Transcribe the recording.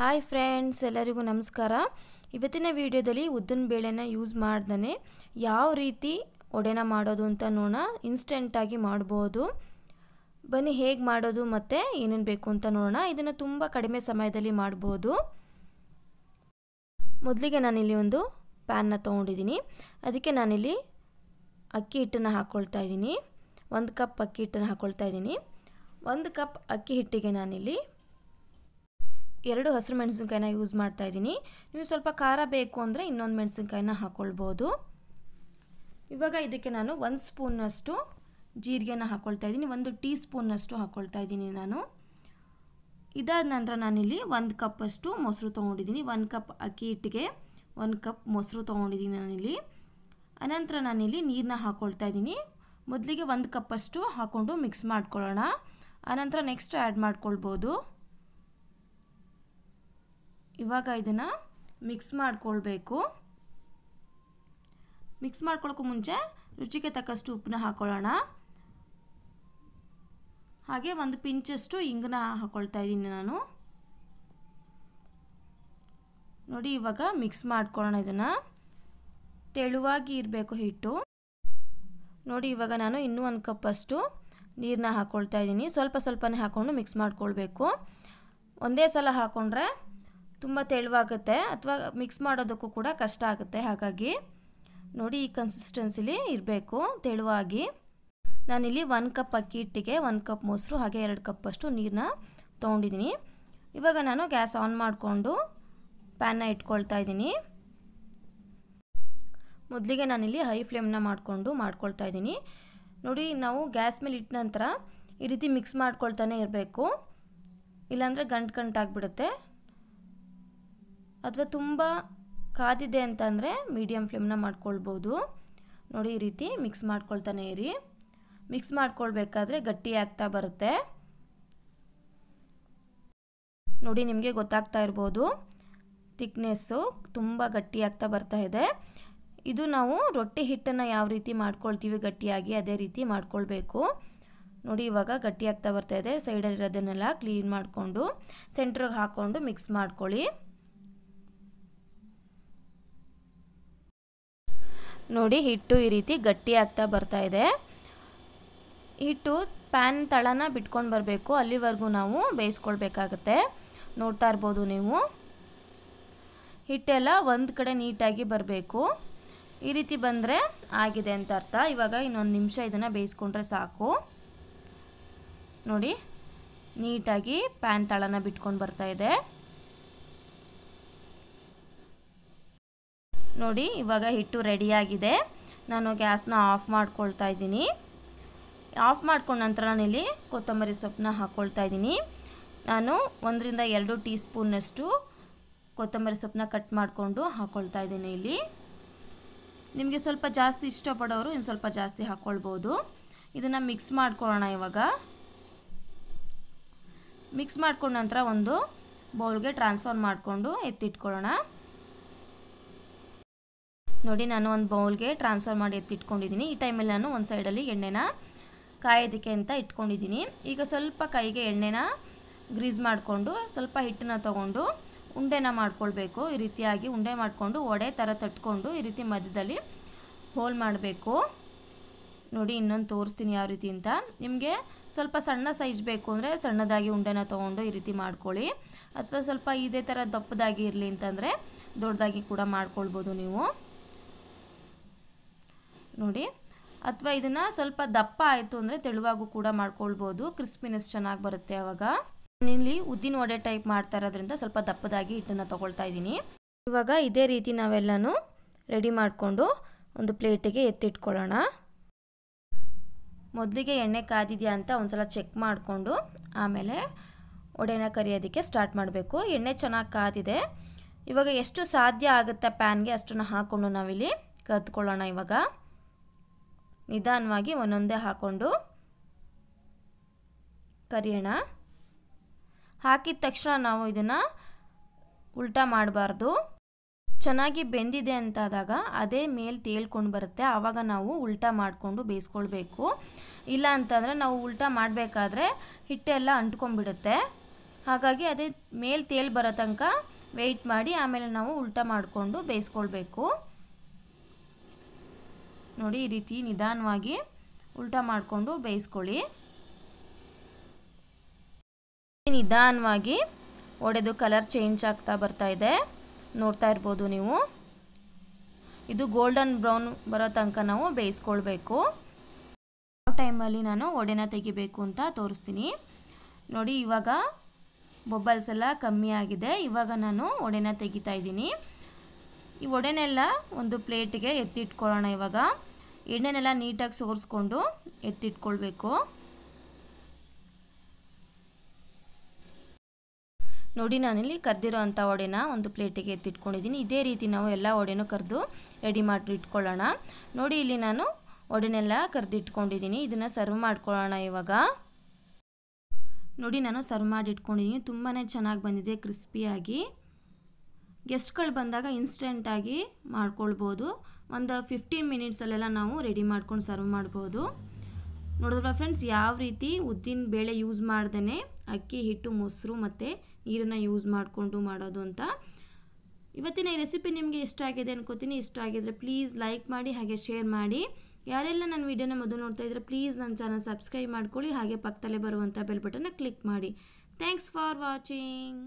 hi friends ಎಲ್ಲರಿಗೂ ನಮಸ್ಕಾರ ಇವತ್ತಿನ ವಿಡಿಯೋದಲ್ಲಿ ಉದ್ದಿನ ಬೇಳೆನ ಯೂಸ್ ಮಾಡ್ದೇ ಯಾವ ರೀತಿ ಒಡೆನ ಮಾಡೋದು ಅಂತ ನೋಡೋಣ ಇನ್ಸ್ಟೆಂಟಾಗಿ ಮಾಡ್ಬೋದು ಬನ್ನಿ ಹೇಗೆ ಮಾಡೋದು ಮತ್ತು ಏನೇನು ಬೇಕು ಅಂತ ನೋಡೋಣ ಇದನ್ನು ತುಂಬ ಕಡಿಮೆ ಸಮಯದಲ್ಲಿ ಮಾಡ್ಬೋದು ಮೊದಲಿಗೆ ನಾನಿಲ್ಲಿ ಒಂದು ಪ್ಯಾನ್ನ ತೊಗೊಂಡಿದ್ದೀನಿ ಅದಕ್ಕೆ ನಾನಿಲ್ಲಿ ಅಕ್ಕಿ ಹಿಟ್ಟನ್ನು ಹಾಕ್ಕೊಳ್ತಾ ಇದ್ದೀನಿ ಒಂದು ಕಪ್ ಅಕ್ಕಿ ಹಿಟ್ಟನ್ನು ಹಾಕ್ಕೊಳ್ತಾ ಇದ್ದೀನಿ ಒಂದು ಕಪ್ ಅಕ್ಕಿ ಹಿಟ್ಟಿಗೆ ನಾನಿಲ್ಲಿ ಎರಡು ಹಸಿರು ಮೆಣಸಿನ್ಕಾಯಿನ ಯೂಸ್ ಮಾಡ್ತಾ ಇದ್ದೀನಿ ನೀವು ಸ್ವಲ್ಪ ಖಾರ ಬೇಕು ಅಂದರೆ ಇನ್ನೊಂದು ಮೆಣಸಿನ್ಕಾಯಿನ ಹಾಕ್ಕೊಳ್ಬೋದು ಇವಾಗ ಇದಕ್ಕೆ ನಾನು ಒಂದು ಸ್ಪೂನಷ್ಟು ಜೀರಿಗೆನ ಹಾಕ್ಕೊಳ್ತಾ ಇದ್ದೀನಿ ಒಂದು ಟೀ ಸ್ಪೂನಷ್ಟು ಹಾಕ್ಕೊಳ್ತಾ ಇದ್ದೀನಿ ನಾನು ಇದಾದ ನಂತರ ನಾನಿಲ್ಲಿ ಒಂದು ಕಪ್ಪಷ್ಟು ಮೊಸರು ತೊಗೊಂಡಿದ್ದೀನಿ ಒಂದು ಕಪ್ ಅಕ್ಕಿ ಹಿಟ್ಟಿಗೆ ಒಂದು ಕಪ್ ಮೊಸರು ತೊಗೊಂಡಿದ್ದೀನಿ ನಾನಿಲ್ಲಿ ಅನಂತರ ನಾನಿಲ್ಲಿ ನೀರನ್ನ ಹಾಕ್ಕೊಳ್ತಾ ಇದ್ದೀನಿ ಮೊದಲಿಗೆ ಒಂದು ಕಪ್ಪಷ್ಟು ಹಾಕ್ಕೊಂಡು ಮಿಕ್ಸ್ ಮಾಡ್ಕೊಳ್ಳೋಣ ಆನಂತರ ನೆಕ್ಸ್ಟ್ ಆ್ಯಡ್ ಮಾಡ್ಕೊಳ್ಬೋದು ಇವಾಗ ಇದನ್ನು ಮಿಕ್ಸ್ ಮಾಡ್ಕೊಳ್ಬೇಕು ಮಿಕ್ಸ್ ಮಾಡ್ಕೊಳ್ಳೋಕ್ಕೂ ಮುಂಚೆ ರುಚಿಗೆ ತಕ್ಕಷ್ಟು ಉಪ್ಪನ್ನ ಹಾಕೊಳ್ಳೋಣ ಹಾಗೆ ಒಂದು ಪಿಂಚಷ್ಟು ಇಂಗನ್ನ ಹಾಕ್ಕೊಳ್ತಾ ಇದ್ದೀನಿ ನಾನು ನೋಡಿ ಇವಾಗ ಮಿಕ್ಸ್ ಮಾಡ್ಕೊಳ್ಳೋಣ ಇದನ್ನು ತೆಳುವಾಗಿ ಇರಬೇಕು ಹಿಟ್ಟು ನೋಡಿ ಇವಾಗ ನಾನು ಇನ್ನೂ ಒಂದು ಕಪ್ಪಷ್ಟು ನೀರನ್ನ ಹಾಕ್ಕೊಳ್ತಾ ಇದ್ದೀನಿ ಸ್ವಲ್ಪ ಸ್ವಲ್ಪನೇ ಹಾಕ್ಕೊಂಡು ಮಿಕ್ಸ್ ಮಾಡ್ಕೊಳ್ಬೇಕು ಒಂದೇ ಸಲ ಹಾಕ್ಕೊಂಡ್ರೆ ತುಂಬ ತೆಳುವಾಗುತ್ತೆ ಅಥವಾ ಮಿಕ್ಸ್ ಮಾಡೋದಕ್ಕೂ ಕೂಡ ಕಷ್ಟ ಆಗುತ್ತೆ ಹಾಗಾಗಿ ನೋಡಿ ಈ ಕನ್ಸಿಸ್ಟೆನ್ಸಿಲಿ ಇರಬೇಕು ತೆಳುವಾಗಿ ನಾನಿಲ್ಲಿ ಒನ್ ಕಪ್ ಅಕ್ಕಿ ಹಿಟ್ಟಿಗೆ ಒಂದು ಕಪ್ ಮೊಸರು ಹಾಗೆ ಎರಡು ಕಪ್ಪಷ್ಟು ನೀರನ್ನ ತೊಗೊಂಡಿದ್ದೀನಿ ಇವಾಗ ನಾನು ಗ್ಯಾಸ್ ಆನ್ ಮಾಡಿಕೊಂಡು ಪ್ಯಾನ್ನ ಇಟ್ಕೊಳ್ತಾ ಇದ್ದೀನಿ ಮೊದಲಿಗೆ ನಾನಿಲ್ಲಿ ಹೈ ಫ್ಲೇಮ್ನ ಮಾಡಿಕೊಂಡು ಮಾಡ್ಕೊಳ್ತಾ ಇದ್ದೀನಿ ನೋಡಿ ನಾವು ಗ್ಯಾಸ್ ಮೇಲೆ ಇಟ್ಟ ನಂತರ ಈ ರೀತಿ ಮಿಕ್ಸ್ ಮಾಡ್ಕೊಳ್ತಾನೆ ಇರಬೇಕು ಇಲ್ಲಾಂದರೆ ಗಂಟು ಗಂಟಾಗ್ಬಿಡುತ್ತೆ ಅಥವಾ ತುಂಬ ಕಾದಿದೆ ಅಂತಂದರೆ ಮೀಡಿಯಮ್ ಫ್ಲೇಮ್ನ ಮಾಡ್ಕೊಳ್ಬೋದು ನೋಡಿ ಈ ರೀತಿ ಮಿಕ್ಸ್ ಮಾಡ್ಕೊಳ್ತಾನೆ ಇರಿ ಮಿಕ್ಸ್ ಮಾಡ್ಕೊಳ್ಬೇಕಾದ್ರೆ ಗಟ್ಟಿ ಆಗ್ತಾ ಬರುತ್ತೆ ನೋಡಿ ನಿಮಗೆ ಗೊತ್ತಾಗ್ತಾ ಇರ್ಬೋದು ಥಿಕ್ನೆಸ್ಸು ತುಂಬ ಗಟ್ಟಿ ಆಗ್ತಾ ಬರ್ತಾ ಇದೆ ಇದು ನಾವು ರೊಟ್ಟಿ ಹಿಟ್ಟನ್ನು ಯಾವ ರೀತಿ ಮಾಡ್ಕೊಳ್ತೀವಿ ಗಟ್ಟಿಯಾಗಿ ಅದೇ ರೀತಿ ಮಾಡ್ಕೊಳ್ಬೇಕು ನೋಡಿ ಇವಾಗ ಗಟ್ಟಿಯಾಗ್ತಾ ಬರ್ತಾ ಇದೆ ಸೈಡಲ್ಲಿರೋದನ್ನೆಲ್ಲ ಕ್ಲೀನ್ ಮಾಡಿಕೊಂಡು ಸೆಂಟ್ರಿಗೆ ಹಾಕ್ಕೊಂಡು ಮಿಕ್ಸ್ ಮಾಡ್ಕೊಳ್ಳಿ ನೋಡಿ ಹಿಟ್ಟು ಈ ರೀತಿ ಗಟ್ಟಿ ಆಗ್ತಾ ಬರ್ತಾ ಇದೆ ಹಿಟ್ಟು ಪ್ಯಾನ್ ತಳನ ಬಿಟ್ಕೊಂಡು ಬರಬೇಕು ಅಲ್ಲಿವರೆಗೂ ನಾವು ಬೇಯಿಸ್ಕೊಳ್ಬೇಕಾಗತ್ತೆ ನೋಡ್ತಾ ಇರ್ಬೋದು ನೀವು ಹಿಟ್ಟೆಲ್ಲ ಒಂದು ಕಡೆ ನೀಟಾಗಿ ಬರಬೇಕು ಈ ರೀತಿ ಬಂದರೆ ಆಗಿದೆ ಅಂತ ಅರ್ಥ ಇವಾಗ ಇನ್ನೊಂದು ನಿಮಿಷ ಇದನ್ನು ಬೇಯಿಸ್ಕೊಂಡ್ರೆ ಸಾಕು ನೋಡಿ ನೀಟಾಗಿ ಪ್ಯಾನ್ ತಳನ ಬಿಟ್ಕೊಂಡು ಇದೆ ನೋಡಿ ಇವಾಗ ಹಿಟ್ಟು ರೆಡಿಯಾಗಿದೆ ನಾನು ಗ್ಯಾಸ್ನ ಆಫ್ ಮಾಡ್ಕೊಳ್ತಾ ಇದ್ದೀನಿ ಆಫ್ ಮಾಡ್ಕೊಂಡ ನಂತರ ನಾನಿಲ್ಲಿ ಕೊತ್ತಂಬರಿ ಸೊಪ್ಪನ್ನ ಹಾಕ್ಕೊಳ್ತಾ ಇದ್ದೀನಿ ನಾನು ಒಂದರಿಂದ ಎರಡು ಟೀ ಸ್ಪೂನ್ನಷ್ಟು ಕೊತ್ತಂಬರಿ ಸೊಪ್ಪನ್ನ ಕಟ್ ಮಾಡಿಕೊಂಡು ಹಾಕ್ಕೊಳ್ತಾ ಇದ್ದೀನಿ ಇಲ್ಲಿ ನಿಮಗೆ ಸ್ವಲ್ಪ ಜಾಸ್ತಿ ಇಷ್ಟಪಡೋರು ಇನ್ನು ಸ್ವಲ್ಪ ಜಾಸ್ತಿ ಹಾಕ್ಕೊಳ್ಬೋದು ಇದನ್ನು ಮಿಕ್ಸ್ ಮಾಡ್ಕೊಳ್ಳೋಣ ಇವಾಗ ಮಿಕ್ಸ್ ಮಾಡ್ಕೊಂಡ ನಂತರ ಒಂದು ಬೌಲ್ಗೆ ಟ್ರಾನ್ಸ್ಫರ್ ಮಾಡಿಕೊಂಡು ಎತ್ತಿಟ್ಕೊಳ್ಳೋಣ ನೋಡಿ ನಾನು ಒಂದು ಬೌಲ್ಗೆ ಟ್ರಾನ್ಸ್ಫರ್ ಮಾಡಿ ಎತ್ತಿಟ್ಕೊಂಡಿದ್ದೀನಿ ಈ ಟೈಮಲ್ಲಿ ನಾನು ಒಂದು ಸೈಡಲ್ಲಿ ಎಣ್ಣೆನ ಕಾಯೋದಕ್ಕೆ ಅಂತ ಇಟ್ಕೊಂಡಿದ್ದೀನಿ ಈಗ ಸ್ವಲ್ಪ ಕೈಗೆ ಎಣ್ಣೆನ ಗ್ರೀಸ್ ಮಾಡಿಕೊಂಡು ಸ್ವಲ್ಪ ಹಿಟ್ಟನ್ನ ತೊಗೊಂಡು ಉಂಡೆನ ಮಾಡ್ಕೊಳ್ಬೇಕು ಈ ರೀತಿಯಾಗಿ ಉಂಡೆ ಮಾಡಿಕೊಂಡು ಒಡೆ ಥರ ತಟ್ಕೊಂಡು ಈ ರೀತಿ ಮಧ್ಯದಲ್ಲಿ ಹೋಲ್ ಮಾಡಬೇಕು ನೋಡಿ ಇನ್ನೊಂದು ತೋರಿಸ್ತೀನಿ ಯಾವ ರೀತಿ ಅಂತ ನಿಮಗೆ ಸ್ವಲ್ಪ ಸಣ್ಣ ಸೈಜ್ ಬೇಕು ಅಂದರೆ ಸಣ್ಣದಾಗಿ ಉಂಡೆನ ತೊಗೊಂಡು ಈ ರೀತಿ ಮಾಡ್ಕೊಳ್ಳಿ ಅಥವಾ ಸ್ವಲ್ಪ ಇದೇ ಥರ ದಪ್ಪದಾಗಿ ಇರಲಿ ಅಂತಂದರೆ ದೊಡ್ಡದಾಗಿ ಕೂಡ ಮಾಡ್ಕೊಳ್ಬೋದು ನೀವು ನೋಡಿ ಅಥವಾ ಇದನ್ನು ಸ್ವಲ್ಪ ದಪ್ಪ ಆಯಿತು ಅಂದರೆ ತೆಳುವಾಗೂ ಕೂಡ ಮಾಡ್ಕೊಳ್ಬೋದು ಕ್ರಿಸ್ಪಿನೆಸ್ ಚೆನ್ನಾಗಿ ಬರುತ್ತೆ ಆವಾಗ ಇಲ್ಲಿ ಉದ್ದಿನ ವಡೆ ಟೈಪ್ ಮಾಡ್ತಾ ಇರೋದ್ರಿಂದ ಸ್ವಲ್ಪ ದಪ್ಪದಾಗಿ ಹಿಟ್ಟನ್ನು ತೊಗೊಳ್ತಾ ಇದ್ದೀನಿ ಇವಾಗ ಇದೇ ರೀತಿ ನಾವೆಲ್ಲನೂ ರೆಡಿ ಮಾಡಿಕೊಂಡು ಒಂದು ಪ್ಲೇಟಿಗೆ ಎತ್ತಿಟ್ಕೊಳ್ಳೋಣ ಮೊದಲಿಗೆ ಎಣ್ಣೆ ಕಾದಿದೆಯಾ ಅಂತ ಒಂದ್ಸಲ ಚೆಕ್ ಮಾಡಿಕೊಂಡು ಆಮೇಲೆ ಒಡೆನ ಕರಿಯೋದಕ್ಕೆ ಸ್ಟಾರ್ಟ್ ಮಾಡಬೇಕು ಎಣ್ಣೆ ಚೆನ್ನಾಗಿ ಕಾದಿದೆ ಇವಾಗ ಎಷ್ಟು ಸಾಧ್ಯ ಆಗುತ್ತೆ ಪ್ಯಾನ್ಗೆ ಅಷ್ಟನ್ನು ಹಾಕ್ಕೊಂಡು ನಾವಿಲ್ಲಿ ಕದ್ಕೊಳ್ಳೋಣ ಇವಾಗ ನಿಧಾನವಾಗಿ ಒಂದೊಂದೇ ಹಾಕ್ಕೊಂಡು ಕರಿಯೋಣ ಹಾಕಿದ ತಕ್ಷಣ ನಾವು ಇದನ್ನು ಉಲ್ಟಾ ಮಾಡಬಾರ್ದು ಚೆನ್ನಾಗಿ ಬೆಂದಿದೆ ಅಂತಾದಾಗ ಅದೇ ಮೇಲೆ ತೇಲ್ಕೊಂಡು ಬರುತ್ತೆ ಆವಾಗ ನಾವು ಉಲ್ಟಾ ಮಾಡಿಕೊಂಡು ಬೇಯಿಸ್ಕೊಳ್ಬೇಕು ಇಲ್ಲ ಅಂತಂದರೆ ನಾವು ಉಲ್ಟಾ ಮಾಡಬೇಕಾದ್ರೆ ಹಿಟ್ಟೆಲ್ಲ ಅಂಟ್ಕೊಂಡ್ಬಿಡುತ್ತೆ ಹಾಗಾಗಿ ಅದೇ ಮೇಲೆ ತೇಲ್ ಬರೋ ತನಕ ವೆಯ್ಟ್ ಮಾಡಿ ಆಮೇಲೆ ನಾವು ಉಲ್ಟಾ ಮಾಡಿಕೊಂಡು ಬೇಯಿಸ್ಕೊಳ್ಬೇಕು ನೋಡಿ ಈ ರೀತಿ ನಿಧಾನವಾಗಿ ಉಲ್ಟಾ ಮಾಡಿಕೊಂಡು ಬೇಯಿಸ್ಕೊಳ್ಳಿ ನಿಧಾನವಾಗಿ ಒಡೆದು ಕಲರ್ ಚೇಂಜ್ ಆಗ್ತಾ ಬರ್ತಾ ಇದೆ ನೋಡ್ತಾ ಇರ್ಬೋದು ನೀವು ಇದು ಗೋಲ್ಡನ್ ಬ್ರೌನ್ ಬರೋ ತನಕ ನಾವು ಬೇಯಿಸ್ಕೊಳ್ಬೇಕು ಯಾವ ಟೈಮಲ್ಲಿ ನಾನು ಒಡೆನ ತೆಗಿಬೇಕು ಅಂತ ತೋರಿಸ್ತೀನಿ ನೋಡಿ ಇವಾಗ ಬೊಬ್ಬಲ್ಸ್ ಎಲ್ಲ ಕಮ್ಮಿ ಆಗಿದೆ ಇವಾಗ ನಾನು ಒಡೆನ ತೆಗಿತಾ ಇದ್ದೀನಿ ಈ ಒಡೆನೆಲ್ಲ ಒಂದು ಪ್ಲೇಟಿಗೆ ಎತ್ತಿಟ್ಕೊಳ್ಳೋಣ ಇವಾಗ ಎಣ್ಣೆನೆಲ್ಲ ನೀಟಾಗಿ ಸೋರಿಸ್ಕೊಂಡು ಎತ್ತಿಟ್ಕೊಳ್ಬೇಕು ನೋಡಿ ನಾನಿಲ್ಲಿ ಕರೆದಿರೋ ಅಂಥ ವಡೆನ ಒಂದು ಪ್ಲೇಟಿಗೆ ಎತ್ತಿಟ್ಕೊಂಡಿದ್ದೀನಿ ಇದೇ ರೀತಿ ನಾವು ಎಲ್ಲ ವಡೆನೂ ಕರೆದು ರೆಡಿ ಮಾಡಿ ಇಟ್ಕೊಳ್ಳೋಣ ನೋಡಿ ಇಲ್ಲಿ ನಾನು ಒಡೆನೆಲ್ಲ ಕರೆದಿಟ್ಕೊಂಡಿದ್ದೀನಿ ಇದನ್ನು ಸರ್ವ್ ಮಾಡ್ಕೊಳ್ಳೋಣ ಇವಾಗ ನೋಡಿ ನಾನು ಸರ್ವ್ ಮಾಡಿ ಇಟ್ಕೊಂಡಿದ್ದೀನಿ ತುಂಬಾ ಚೆನ್ನಾಗಿ ಬಂದಿದೆ ಕ್ರಿಸ್ಪಿಯಾಗಿ ಗೆಸ್ಟ್ಗಳು ಬಂದಾಗ ಇನ್ಸ್ಟೆಂಟಾಗಿ ಮಾಡ್ಕೊಳ್ಬೋದು ಒಂದು ಫಿಫ್ಟೀನ್ ಮಿನಿಟ್ಸಲ್ಲೆಲ್ಲ ನಾವು ರೆಡಿ ಮಾಡ್ಕೊಂಡು ಸರ್ವ್ ಮಾಡ್ಬೋದು ನೋಡಿದ್ರ ಫ್ರೆಂಡ್ಸ್ ಯಾವ ರೀತಿ ಉದ್ದಿನ ಬೇಳೆ ಯೂಸ್ ಮಾಡ್ದೇ ಅಕ್ಕಿ ಹಿಟ್ಟು ಮೊಸರು ಮತ್ತು ನೀರನ್ನು ಯೂಸ್ ಮಾಡಿಕೊಂಡು ಮಾಡೋದು ಅಂತ ಇವತ್ತಿನ ಈ ರೆಸಿಪಿ ನಿಮಗೆ ಇಷ್ಟ ಆಗಿದೆ ಅನ್ಕೋತೀನಿ ಇಷ್ಟ ಆಗಿದ್ರೆ ಪ್ಲೀಸ್ ಲೈಕ್ ಮಾಡಿ ಹಾಗೆ ಶೇರ್ ಮಾಡಿ ಯಾರೆಲ್ಲ ನನ್ನ ವೀಡಿಯೋನ ಮೊದಲು ನೋಡ್ತಾ ಇದ್ದರೆ ಪ್ಲೀಸ್ ನನ್ನ ಚಾನಲ್ ಸಬ್ಸ್ಕ್ರೈಬ್ ಮಾಡ್ಕೊಳ್ಳಿ ಹಾಗೆ ಪಕ್ಕದಲ್ಲೇ ಬರುವಂಥ ಬೆಲ್ ಬಟನ್ನ ಕ್ಲಿಕ್ ಮಾಡಿ ಥ್ಯಾಂಕ್ಸ್ ಫಾರ್ ವಾಚಿಂಗ್